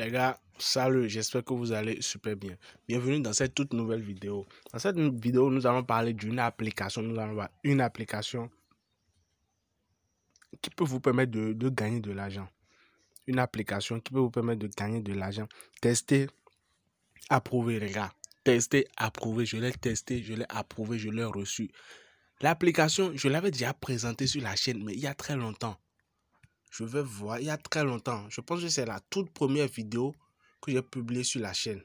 Les gars, salut, j'espère que vous allez super bien. Bienvenue dans cette toute nouvelle vidéo. Dans cette vidéo, nous allons parler d'une application. Nous allons voir une application qui peut vous permettre de, gagner de l'argent. Une application qui peut vous permettre de gagner de l'argent. Testez, approuvez, les gars. Testez, approuvez. Je l'ai testé, je l'ai approuvé, je l'ai reçu. L'application, je l'avais déjà présentée sur la chaîne, mais il y a très longtemps je vais voir, il y a très longtemps, je pense que c'est la toute première vidéo que j'ai publiée sur la chaîne.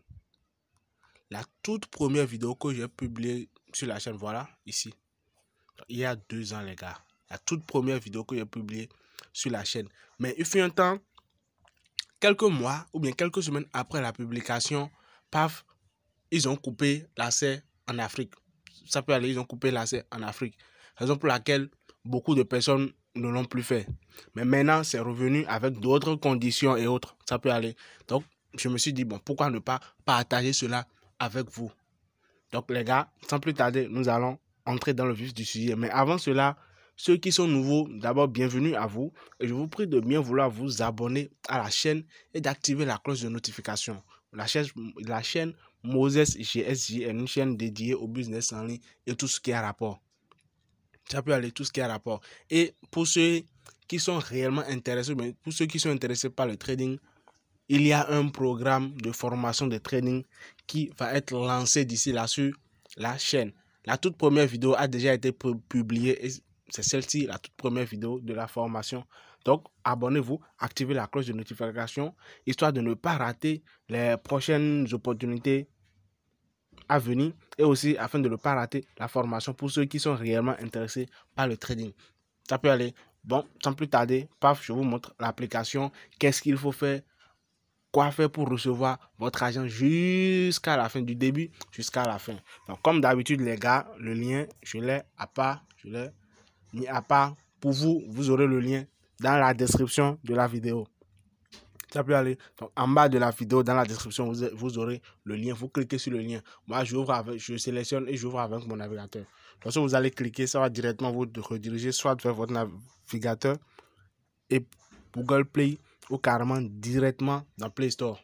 La toute première vidéo que j'ai publiée sur la chaîne, voilà, ici. Il y a deux ans, les gars. La toute première vidéo que j'ai publiée sur la chaîne. Mais il fut un temps, quelques mois ou bien quelques semaines après la publication, paf, ils ont coupé l'accès en Afrique. Ça peut aller, ils ont coupé l'accès en Afrique. Raison pour laquelle beaucoup de personnes ne l'ont plus fait. Mais maintenant, c'est revenu avec d'autres conditions et autres. Ça peut aller. Donc, je me suis dit, bon, pourquoi ne pas partager cela avec vous Donc, les gars, sans plus tarder, nous allons entrer dans le vif du sujet. Mais avant cela, ceux qui sont nouveaux, d'abord, bienvenue à vous. Et je vous prie de bien vouloir vous abonner à la chaîne et d'activer la cloche de notification. La chaîne, la chaîne Moses GSJ est une chaîne dédiée au business en ligne et tout ce qui a rapport ça peut aller tout ce qui a rapport. Et pour ceux qui sont réellement intéressés, mais ben, pour ceux qui sont intéressés par le trading, il y a un programme de formation de trading qui va être lancé d'ici là sur la chaîne. La toute première vidéo a déjà été publiée et c'est celle-ci, la toute première vidéo de la formation. Donc, abonnez-vous, activez la cloche de notification, histoire de ne pas rater les prochaines opportunités à venir et aussi afin de ne pas rater la formation pour ceux qui sont réellement intéressés par le trading. Ça peut aller. Bon, sans plus tarder, paf, je vous montre l'application. Qu'est-ce qu'il faut faire Quoi faire pour recevoir votre argent jusqu'à la fin du début, jusqu'à la fin. Donc, comme d'habitude, les gars, le lien, je l'ai à part, je l'ai mis à part. Pour vous, vous aurez le lien dans la description de la vidéo. Ça peut aller. en bas de la vidéo, dans la description, vous, aurez le lien. Vous cliquez sur le lien. Moi, je sélectionne et j'ouvre avec mon navigateur. De toute façon, vous allez cliquer, ça va directement vous rediriger soit vers votre navigateur et Google Play ou carrément directement dans Play Store.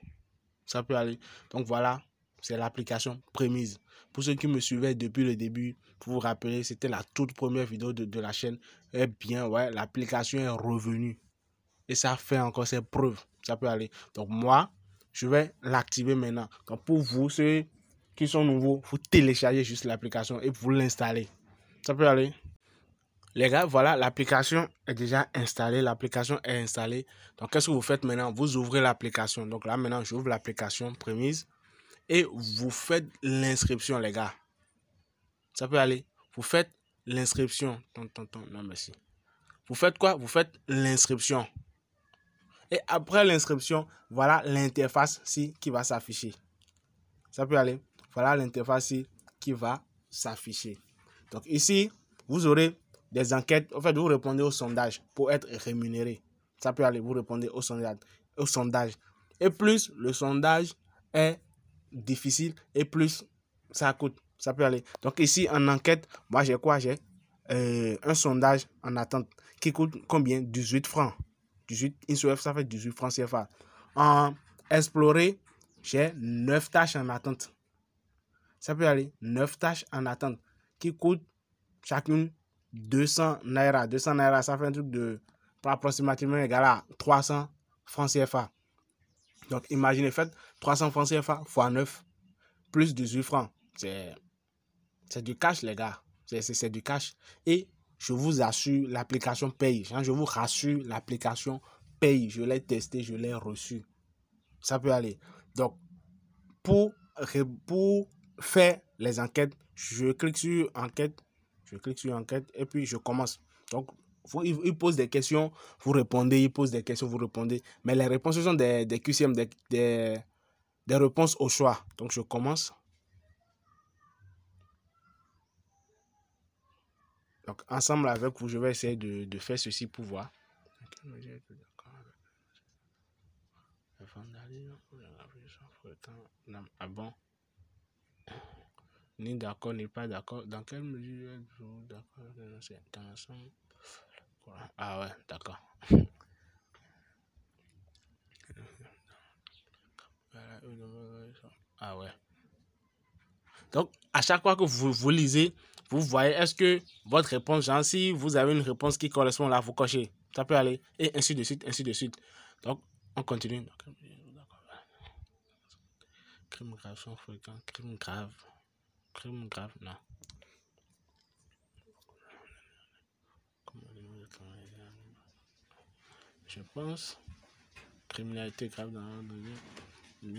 Ça peut aller. Donc voilà, c'est l'application prémise. Pour ceux qui me suivaient depuis le début, pour vous rappeler, c'était la toute première vidéo de, de la chaîne. Eh bien, ouais, l'application est revenue. Et ça fait encore ses preuves. Ça peut aller. Donc moi, je vais l'activer maintenant. Donc pour vous, ceux qui sont nouveaux, vous téléchargez juste l'application et vous l'installez. Ça peut aller. Les gars, voilà, l'application est déjà installée. L'application est installée. Donc, qu'est-ce que vous faites maintenant Vous ouvrez l'application. Donc là, maintenant, j'ouvre l'application prémise. Et vous faites l'inscription, les gars. Ça peut aller. Vous faites l'inscription. Non, merci. Vous faites quoi Vous faites l'inscription. Et après l'inscription, voilà l'interface ici qui va s'afficher. Ça peut aller. Voilà l'interface qui va s'afficher. Donc ici, vous aurez des enquêtes. En fait, vous répondez au sondage pour être rémunéré. Ça peut aller, vous répondez au sondage. Et plus le sondage est difficile et plus ça coûte. Ça peut aller. Donc ici, en enquête, moi j'ai quoi J'ai euh, un sondage en attente qui coûte combien 18 francs. 18, ça fait 18 francs CFA. En explorer, j'ai 9 tâches en attente. Ça peut aller 9 tâches en attente qui coûtent chacune 200 naira. 200 naira, ça fait un truc de approximativement égal à 300 francs CFA. Donc imaginez, faites 300 francs CFA x 9 plus 18 francs. C'est du cash, les gars. C'est du cash. Et je vous assure, l'application paye. Je vous rassure, l'application paye. Je l'ai testé, je l'ai reçu. Ça peut aller. Donc, pour, pour faire les enquêtes, je clique sur enquête, je clique sur enquête et puis je commence. Donc, il, pose des questions, vous répondez, il pose des questions, vous répondez. Mais les réponses, ce sont des, des QCM, des, des, des réponses au choix. Donc, je commence. Donc, ensemble avec vous, je vais essayer de, de faire ceci pour voir. Ah bon Ni d'accord, ni pas d'accord. Dans quelle mesure d'accord C'est ensemble. Ah ouais, d'accord. Ah ouais. Donc, à chaque fois que vous, vous lisez, vous voyez, est-ce que votre réponse, Jean si vous avez une réponse qui correspond là, vous cochez. Ça peut aller. Et ainsi de suite, ainsi de suite. Donc, on continue. Crime grave, sans fréquent. Crime grave. Crime grave, non. Je pense. Criminalité grave dans le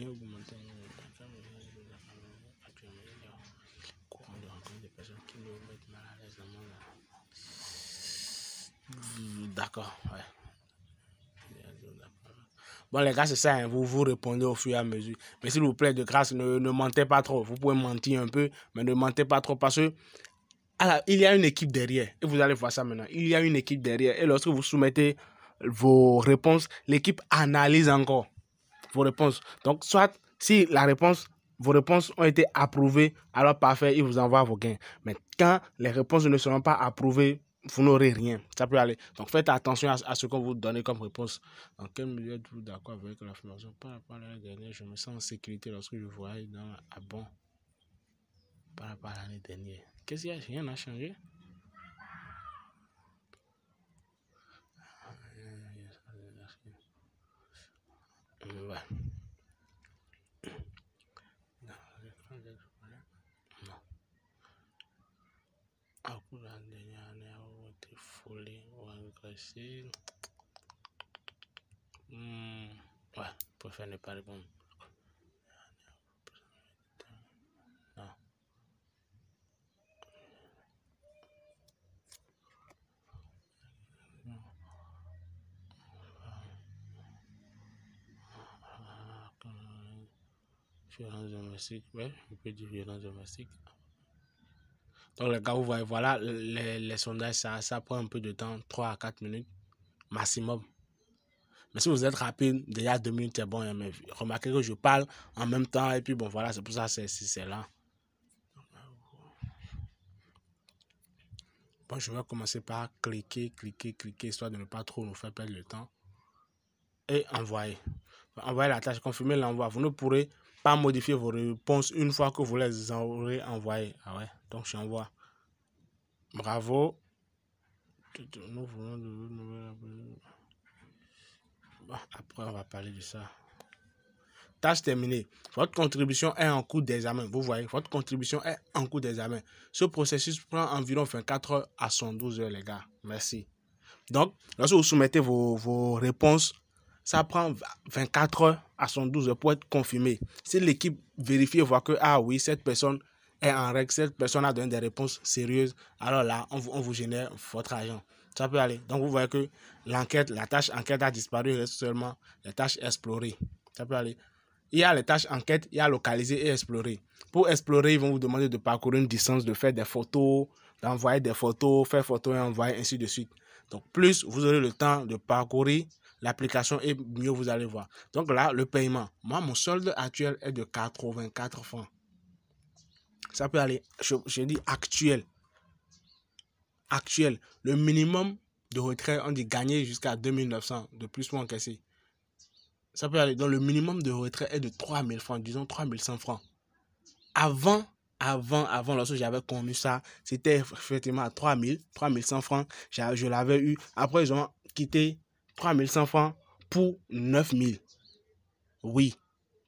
D'accord, Bon, les gars, c'est ça, hein. vous vous répondez au fur et à mesure. Mais s'il vous plaît, de grâce, ne, ne, mentez pas trop. Vous pouvez mentir un peu, mais ne mentez pas trop parce que il y a une équipe derrière. Et vous allez voir ça maintenant. Il y a une équipe derrière. Et lorsque vous soumettez vos réponses, l'équipe analyse encore vos réponses. Donc, soit si la réponse vos réponses ont été approuvées, alors parfait, il vous envoie vos gains. Mais quand les réponses ne seront pas approuvées vous n'aurez rien. Ça peut aller. Donc faites attention à, ce que vous donnez comme réponse. Dans quel milieu êtes-vous d'accord avec la l'affirmation Par rapport à l'année dernière, je me sens en sécurité lorsque je voyage dans Abon. Par rapport à l'année dernière. Qu'est-ce qu'il y a Rien n'a changé ah, ici. Hum, ouais, je préfère ne pas répondre. Non. Ah, violence domestique, ouais, je peux dire violence domestique. Donc, le cas vous voyez, voilà, les, sondages, ça, ça, prend un peu de temps, 3 à 4 minutes maximum. Mais si vous êtes rapide, déjà 2 minutes, c'est bon. Hein, mais remarquez que je parle en même temps, et puis bon, voilà, c'est pour ça que c'est là. Bon, je vais commencer par cliquer, cliquer, cliquer, histoire de ne pas trop nous faire perdre le temps. Et envoyer. Envoyer la tâche, confirmer l'envoi. Vous ne pourrez pas modifier vos réponses une fois que vous les aurez envoyées. Ah ouais. Donc je j'envoie. Bravo. après, on va parler de ça. Tâche terminée. Votre contribution est en cours d'examen. Vous voyez, votre contribution est en cours d'examen. Ce processus prend environ 24 heures à 112 heures, les gars. Merci. Donc, lorsque vous soumettez vos, vos réponses, ça prend 24 heures à 112 heures pour être confirmé. Si l'équipe vérifie et voit que, ah oui, cette personne et en règle, cette personne a donné des réponses sérieuses, alors là, on vous, on vous génère votre argent. Ça peut aller. Donc, vous voyez que l'enquête, la tâche enquête a disparu, il reste seulement les tâches explorées. Ça peut aller. Il y a les tâches enquête, il y a localiser et explorer. Pour explorer, ils vont vous demander de parcourir une distance, de faire des photos, d'envoyer des photos, faire photos et envoyer, ainsi de suite. Donc, plus vous aurez le temps de parcourir l'application et mieux vous allez voir. Donc là, le paiement. Moi, mon solde actuel est de 84 francs. Ça peut aller, je, dis actuel. Actuel. Le minimum de retrait, on dit gagner jusqu'à 2900 de plus ou encaissé. Ça peut aller. Donc, le minimum de retrait est de 3000 francs, disons 3100 francs. Avant, avant, avant, lorsque j'avais connu ça, c'était effectivement à 3000, 3100 francs. Je l'avais eu. Après, ils ont quitté 3100 francs pour 9000. Oui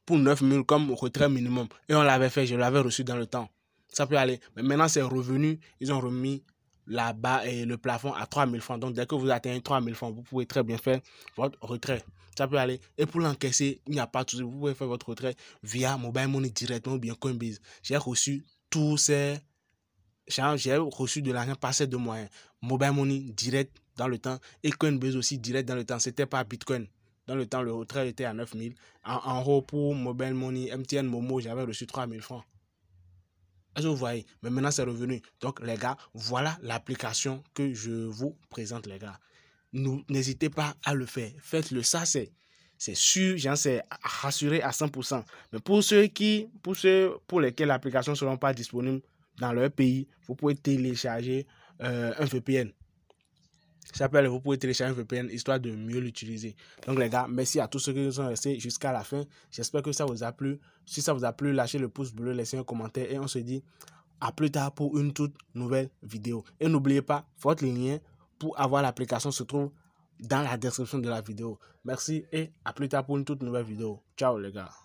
pour 9000 comme retrait minimum. Et on l'avait fait, je l'avais reçu dans le temps. Ça peut aller. Mais maintenant, c'est revenu. Ils ont remis là-bas et le plafond à 3000 francs. Donc, dès que vous atteignez 3000 francs, vous pouvez très bien faire votre retrait. Ça peut aller. Et pour l'encaisser, il n'y a pas de Vous pouvez faire votre retrait via Mobile Money directement ou bien Coinbase. J'ai reçu tous ces. J'ai reçu de l'argent par ces deux moyens. Mobile Money direct dans le temps et Coinbase aussi direct dans le temps. C'était pas Bitcoin. Dans le temps, le retrait était à 9000. En, en haut, pour Mobile Money, MTN Momo, j'avais reçu 3000 francs. est vous voyez Mais maintenant, c'est revenu. Donc, les gars, voilà l'application que je vous présente, les gars. N'hésitez pas à le faire. Faites-le. Ça, c'est c'est sûr, j'en sais rassuré à 100%. Mais pour ceux qui, pour ceux pour lesquels l'application ne sera pas disponible dans leur pays, vous pouvez télécharger euh, un VPN. J'appelle vous pouvez télécharger un VPN histoire de mieux l'utiliser. Donc les gars, merci à tous ceux qui nous sont restés jusqu'à la fin. J'espère que ça vous a plu. Si ça vous a plu, lâchez le pouce bleu, laissez un commentaire et on se dit à plus tard pour une toute nouvelle vidéo. Et n'oubliez pas, votre lien pour avoir l'application se trouve dans la description de la vidéo. Merci et à plus tard pour une toute nouvelle vidéo. Ciao les gars.